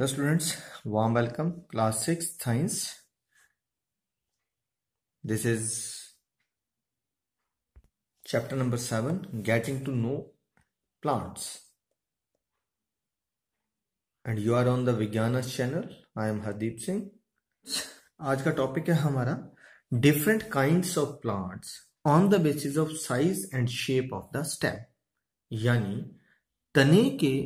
Hello students warm welcome class six science this is chapter number seven getting to know plants and you are on the विज्ञानस channel I am Hardeep Singh आज का topic है हमारा different kinds of plants on the basis of size and shape of the stem यानी तने के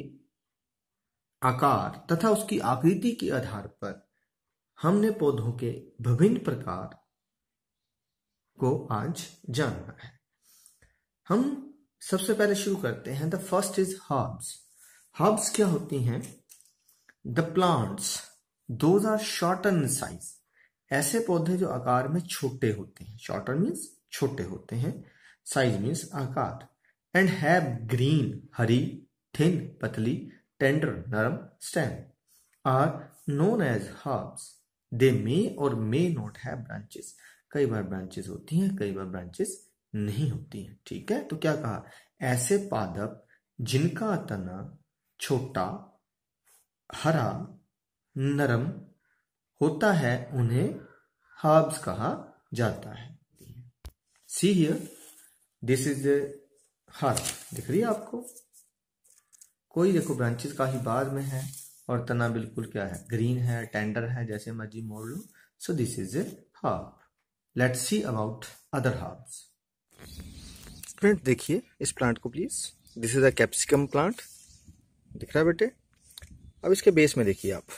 आकार तथा उसकी आकृति के आधार पर हमने पौधों के विभिन्न प्रकार को आज जानना है हम सबसे पहले शुरू करते हैं the first is herbs herbs क्या होती हैं the plants those are short in size ऐसे पौधे जो आकार में छोटे होते हैं शॉर्टन मीन्स छोटे होते हैं साइज मीन्स आकार एंड हैव ग्रीन हरी थिन पतली tender, narrow stem are known as herbs. They may or may not have branches. कई बार branches होती हैं कई बार branches नहीं होती हैं ठीक है तो क्या कहा ऐसे पादप जिनका तना छोटा हरा नरम होता है उन्हें हर्ब्स कहा जाता है see here this is herb दिख रही है आपको कोई देखो ब्रांचेस काफ़ी बाद में है और तना बिल्कुल क्या है ग्रीन है टेंडर है जैसे मर्जी मोड़ लो so this is a half let see about other half student देखिए इस प्लांट को please this is a capsicum plant दिख रहा है बेटे अब इसके बेस में देखिए आप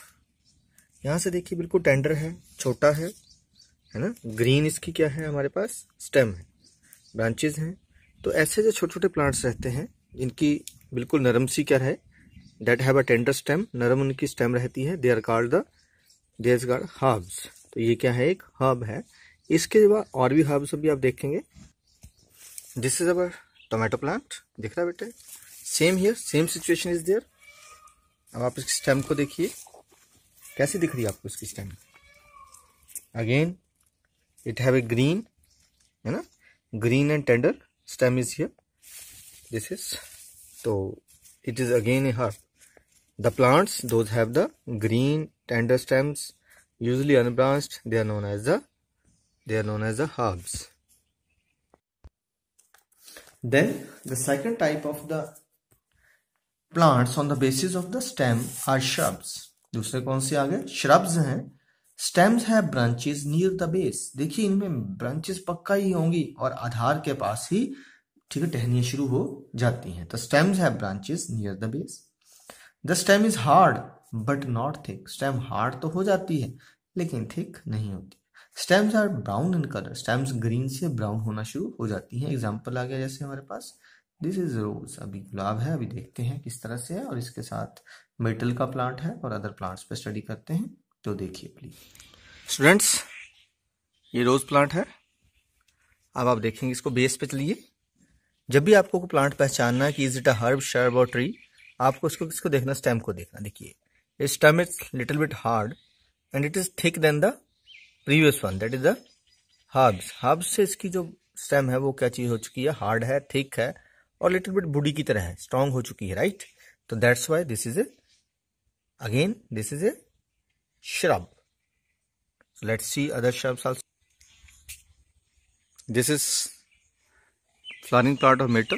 यहाँ से देखिए बिल्कुल टेंडर है छोटा है है ना ग्रीन इसकी क्या है हमारे पास स्टेम है ब्रांचेज हैं तो ऐसे जो छोटे छोटे प्लांट्स रहते हैं इनकी बिल्कुल नरम सी क्या है that have a tender stem नरम उनकी स्टेम रहती है they are card the these guard herbs तो ये क्या है एक हर्ब है इसके अलावा और भी हर्ब्स भी आप देखेंगे this is our tomato plant दिख रहा है बेटे same here same situation is there अब आप इसकी स्टेम को देखिए कैसी दिख रही है आपको इसकी stem again it have a green है ना green and tender stem is here this is So it is again a herb. The plants, those have the green tender stems, usually unbranched, they are known as the they are known as the herbs. Then the second type of the plants on the basis of the stem are shrubs. दूसरे कौन से आ गए shrubs हैं stems है branches near the base देखिए इनमें branches पक्का ही होंगी और आधार के पास ही ठीक है टहनियाँ शुरू हो जाती हैं the stems have branches near the base the stem is hard but not thick stem hard तो हो जाती है लेकिन थिक नहीं होती stems are brown in colour stems green से ब्राउन होना शुरू हो जाती हैं एग्जाम्पल आ गया जैसे हमारे पास दिस इज रोज अभी गुलाब है अभी देखते हैं किस तरह से है और इसके साथ मेटल का प्लांट है और अदर प्लांट्स पे स्टडी करते हैं तो देखिए प्लीज स्टूडेंट्स ये रोज प्लांट है अब आप देखेंगे इसको बेस पे चलिए जब भी आपको प्लांट पहचानना है कि is it a herb shrub और ट्री आपको इसको किसको देखना स्टेम को देखना देखिए stem is little bit hard and it is thick than the previous one that is the herbs herbs से इसकी जो स्टेम है वो क्या चीज़ हो चुकी है हार्ड है थिक है और लिटिल बिट बुडी की तरह है स्ट्रांग हो चुकी है राइट तो that's why this is a again this is a shrub let's see other shrubs also this is flowering plant और मेटल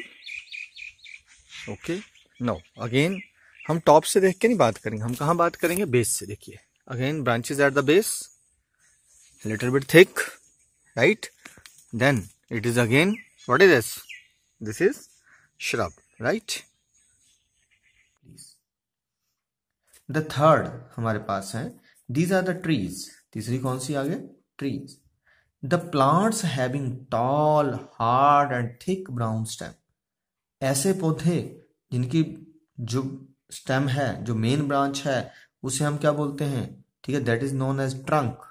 ओके नो अगेन हम टॉप से देख के नहीं बात करेंगे हम कहाँ बात करेंगे बेस से देखिए again branches at the base little bit thick right then it is again what is this this is shrub right the third हमारे पास है दीज आर द ट्रीज तीसरी कौन सी आगे trees the plants having tall hard and thick brown stem ऐसे पौधे जिनकी जो स्टेम है जो मेन ब्रांच है उसे हम क्या बोलते हैं ठीक है that is known as trunk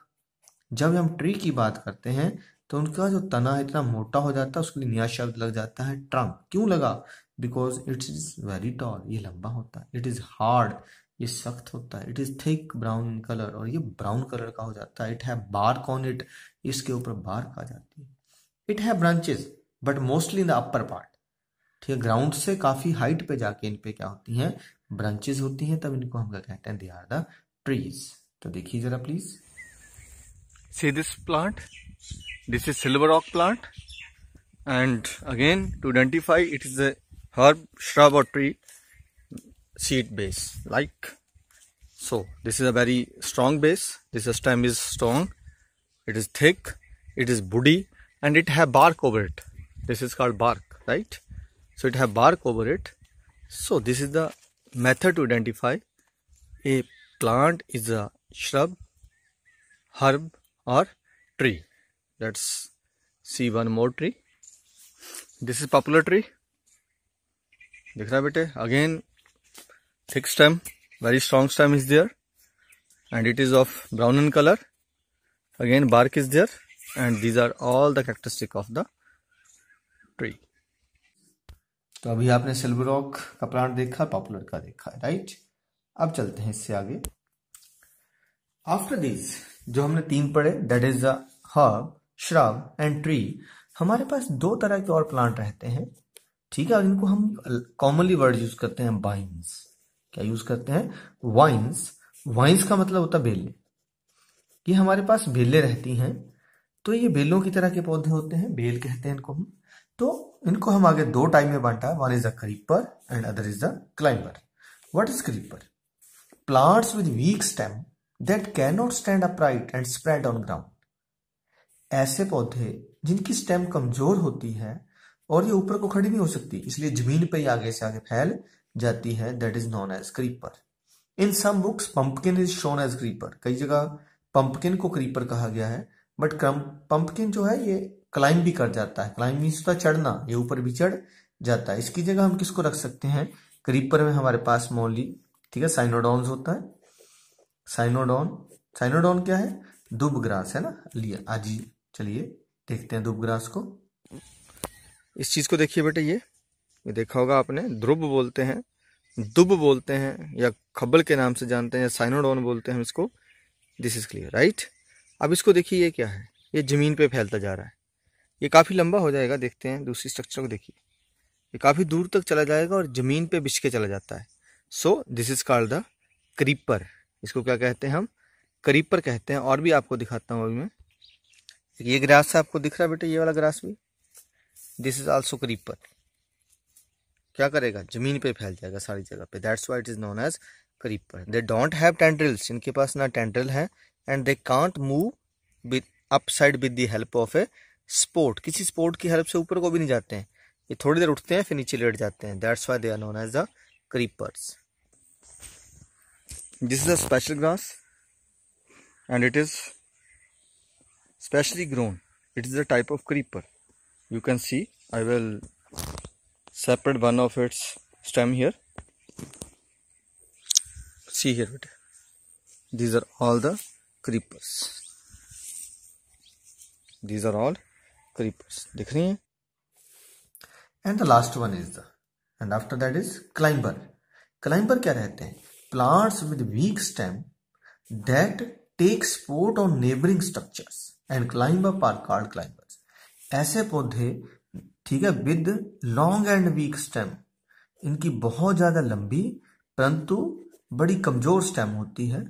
जब हम ट्री की बात करते हैं तो उनका जो तना इतना मोटा हो जाता है उसके लिए नया शब्द लग जाता है ट्रंक क्यों लगा because it's is very tall ये लंबा होता है इट इज हार्ड ये सख्त होता है it is thick brown in colour और ये ब्राउन कलर का हो जाता है इट है बार्क ऑन इट इसके ऊपर बार्क आ जाती है इट है branches but mostly in the upper part ठीक है ग्राउंड से काफी हाइट पे जाके इन पे क्या होती हैं ब्रांचेस होती हैं तब इनको हम क्या कहते हैं दे आर द ट्रीज तो देखिए जरा please see this plant this is silver oak plant and again to identify it is a herb shrub और tree sheet base like so this is a very strong base this stem is strong it is thick it is woody and it have bark over it this is called bark right so it have bark over it so this is the method to identify a plant is a shrub herb or tree let's see one more tree this is popular tree दिख रहा बेटे again thick stem very strong stem is there and it is of brown in color again bark is there and these are all the characteristic of the tree तो अभी आपने silver oak का plant देखा poplar का देखा right अब चलते हैं इससे आगे आफ्टर दिस जो हमने तीन पढ़े that is the herb shrub and tree हमारे पास दो तरह के और प्लांट रहते हैं ठीक है और इनको हम कॉमनली वर्ड यूज करते हैं बाइंस क्या यूज करते हैं वाइन्स वाइन्स का मतलब होता है बेले ये हमारे पास बेले रहती हैं तो ये बेलों की तरह के पौधे होते हैं बेल कहते हैं इनको हम तो इनको हम आगे दो टाइम में बांटा one is the creeper and other is the climber what is creeper plants with weak stem that cannot stand upright and spread on ground ऐसे पौधे जिनकी स्टेम कमजोर होती है और ये ऊपर को खड़ी नहीं हो सकती इसलिए जमीन पर ही आगे से आगे फैल जाती है that is known as creeper in some books pumpkin is shown as creeper कई जगह पंपकिन को क्रीपर कहा गया है बट पंपकिन जो है ये क्लाइम भी कर जाता है क्लाइम मीन्स होता चढ़ना ये ऊपर भी चढ़ जाता है इसकी जगह हम किसको रख सकते हैं क्रीपर में हमारे पास मोली ठीक है साइनोडॉन्स होता है साइनोडॉन साइनोडॉन क्या है दुब ग्रास है ना लिया आज ही चलिए देखते हैं दुब ग्रास को इस चीज को देखिए बेटा ये देखा होगा आपने ध्रुव बोलते हैं दुब बोलते हैं या खब्बल के नाम से जानते हैं या साइनोडोन बोलते हैं हम इसको दिस इज़ क्लियर राइट अब इसको देखिए ये क्या है ये ज़मीन पे फैलता जा रहा है ये काफ़ी लंबा हो जाएगा देखते हैं दूसरी स्ट्रक्चर को देखिए ये काफ़ी दूर तक चला जाएगा और ज़मीन पे बिछ के चला जाता है so this is called the creeper इसको क्या कहते हैं हम करीपर कहते हैं और भी आपको दिखाता हूँ अभी मैं ये ग्रास आपको दिख रहा है बेटा ये वाला ग्रास भी दिस इज़ ऑल्सो करीपर क्या करेगा जमीन पे फैल जाएगा सारी जगह पे that's why it is known as creeper they don't have tendrils इनके पास ना टेंट्रिल है and they can't move up side with the help of a support किसी स्पोर्ट की हेल्प से ऊपर को भी नहीं जाते हैं ये थोड़ी देर उठते हैं फिर नीचे लेट जाते हैं that's why they are known as the creepers this is a special grass and it is specially grown it is the type of creeper you can see I will separate one of its stem here see here beta these are all the creepers these are all creepers dikh rahi hain and the last one is the and after that is climber climber kya rehte hain plants with weak stem that take support on neighboring structures and climb up are called climbers ऐसे पौधे ठीक है with long and weak stem इनकी बहुत ज्यादा लंबी परंतु बड़ी कमजोर स्टेम होती है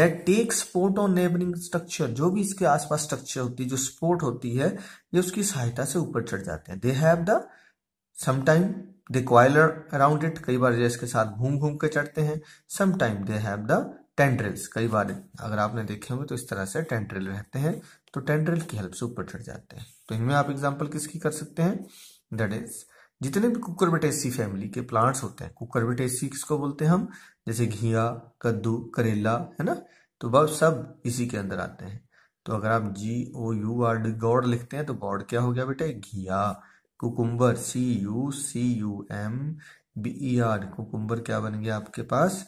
that take support on neighbouring structure जो भी इसके आसपास स्ट्रक्चर होती है जो सपोर्ट होती है ये उसकी सहायता से ऊपर चढ़ जाते हैं they have the sometime they coil around it कई बार जैसे इसके साथ घूम घूम के चढ़ते हैं sometime they have the tendrils कई बार अगर आपने देखे होंगे तो इस तरह से टेंट्रिल रहते हैं तो टेंट्रिल की हेल्प से ऊपर चढ़ जाते हैं तो इनमें आप एग्जाम्पल किसकी कर सकते हैं दैट इज जितने भी कुकरबेटेसी फैमिली के प्लांट्स होते हैं कुकरबेटेसी किसको बोलते हैं हम जैसे घिया कद्दू करेला है ना तो वह सब इसी के अंदर आते हैं तो अगर आप G O U R D gourd लिखते हैं तो गौड़ क्या हो गया बेटा घिया cucumber C U C U M B E R cucumber क्या बन गया आपके पास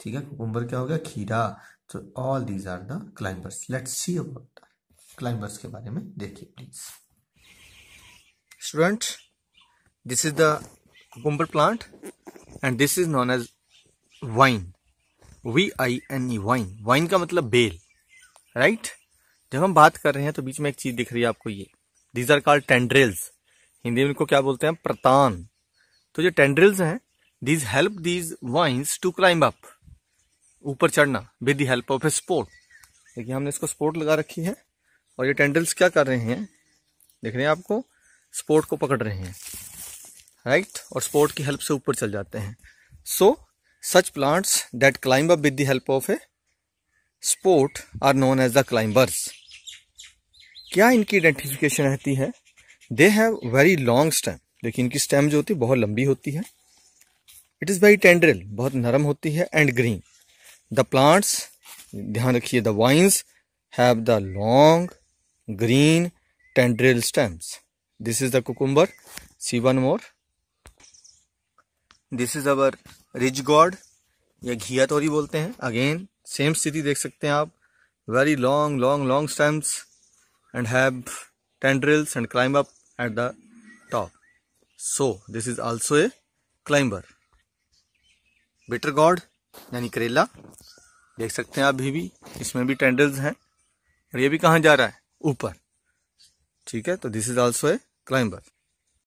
ठीक है कुकुम्बर क्या हो गया खीरा तो all these are the climbers let see about climbers के बारे में देखिए please student this is the cucumber plant and this is known as vine V I N E vine vine का मतलब बेल राइट right? जब हम बात कर रहे हैं तो बीच में एक चीज दिख रही है आपको ये these are called tendrils Hindi में इनको क्या बोलते हैं प्रतान तो जो टेंड्रिल्स हैं these help these vines to climb up ऊपर चढ़ना with the help of a support देखिए हमने इसको स्पोर्ट लगा रखी है और ये टेंडल्स क्या कर रहे हैं देख रहे हैं आपको स्पोर्ट को पकड़ रहे हैं राइट और स्पोर्ट की हेल्प से ऊपर चल जाते हैं so such plants that climb up with the help of a support are known as the climbers क्या इनकी आइडेंटिफिकेशन रहती है they have very long stem लेकिन इनकी स्टेम जो होती है बहुत लंबी होती है इट इज़ वेरी टेंडरल बहुत नरम होती है एंड ग्रीन द प्लांट्स ध्यान रखिए the vines have the long green tendril stems this is the cucumber see one more this is our ridge gourd या घिया तोरी बोलते हैं अगेन सेम स्थिति देख सकते हैं आप very long long long stems and have tendrils and climb up at the top so this is also a climber bitter gourd यानी करेला देख सकते हैं आप भी, भी इसमें भी टेंडल्स हैं और ये भी कहाँ जा रहा है ऊपर ठीक है तो this is also a climber